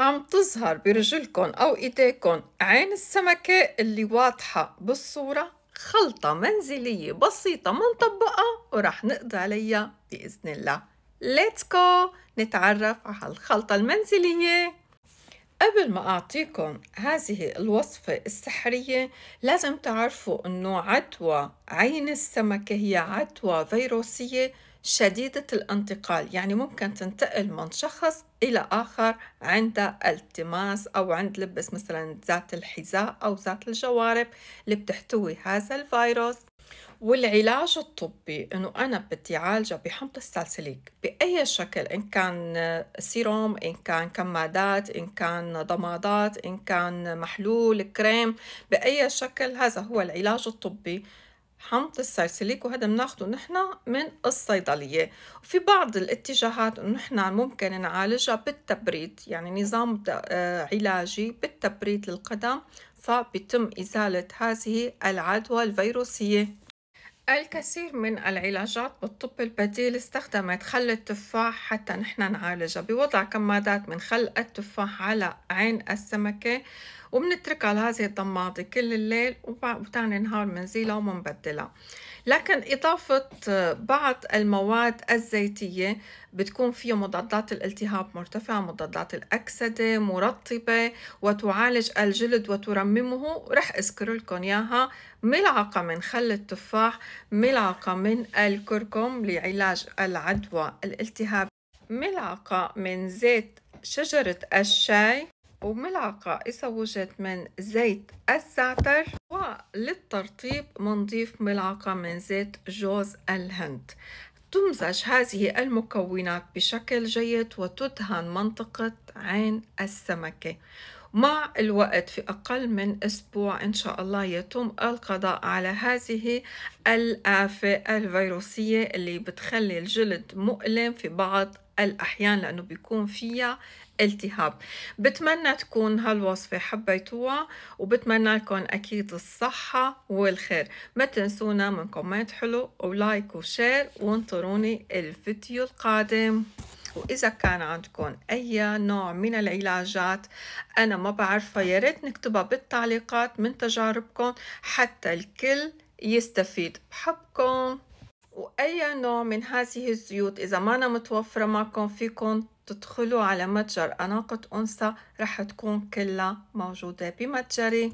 عم تظهر برجلكن أو إيديكن عين السمكة اللي واضحة بالصورة خلطة منزلية بسيطة منطبقة ورح نقضي عليها بإذن الله Let's go نتعرف على الخلطة المنزلية قبل ما أعطيكم هذه الوصفة السحرية لازم تعرفوا أنه عدوى عين السمكة هي عدوى فيروسية شديدة الانتقال يعني ممكن تنتقل من شخص إلى آخر عند التماس أو عند لبس مثلا ذات الحذاء أو ذات الجوارب اللي بتحتوي هذا الفيروس والعلاج الطبي انه انا بدي عالجه بحمض السالسليك باي شكل ان كان سيروم ان كان كمادات ان كان ضمادات ان كان محلول كريم باي شكل هذا هو العلاج الطبي حمض السرسليك وهذا بناخده نحن من الصيدلية وفي بعض الاتجاهات انه نحن ممكن نعالجها بالتبريد يعني نظام آه، علاجي بالتبريد للقدم فبتم إزالة هذه العدوى الفيروسية الكثير من العلاجات بالطب البديل استخدمت خل التفاح حتى نحن نعالجها بوضع كمادات من خل التفاح على عين السمكة وبنتركها لهذه الطماطة كل الليل وتاني نهار بنزيلها ومنبدلها لكن إضافة آه، بعض المواد الزيتية بتكون فيها مضادات الالتهاب مرتفعة مضادات الأكسدة مرطبة وتعالج الجلد وترممه رح أذكر لكم إياها ملعقة من خل التفاح ملعقة من الكركم لعلاج العدوى الالتهاب ملعقة من زيت شجرة الشاي وملعقة إسوجة من زيت الزعتر وللترطيب منضيف ملعقة من زيت جوز الهند تمزج هذه المكونات بشكل جيد وتدهن منطقة عين السمكة مع الوقت في أقل من أسبوع إن شاء الله يتم القضاء على هذه الآفة الفيروسية اللي بتخلي الجلد مؤلم في بعض الأحيان لأنه بيكون فيها التهاب بتمنى تكون هالوصفة حبيتوها وبتمنى لكم أكيد الصحة والخير ما تنسونا من كومنت حلو ولايك وشير وانطروني الفيديو القادم وإذا كان عندكم أي نوع من العلاجات أنا ما بعرفها يا ريت نكتبها بالتعليقات من تجاربكم حتى الكل يستفيد بحبكم وأي نوع من هذه الزيوت إذا ما متوفرة معكم فيكم تدخلوا على متجر أناقة أنثى رح تكون كلها موجودة بمتجري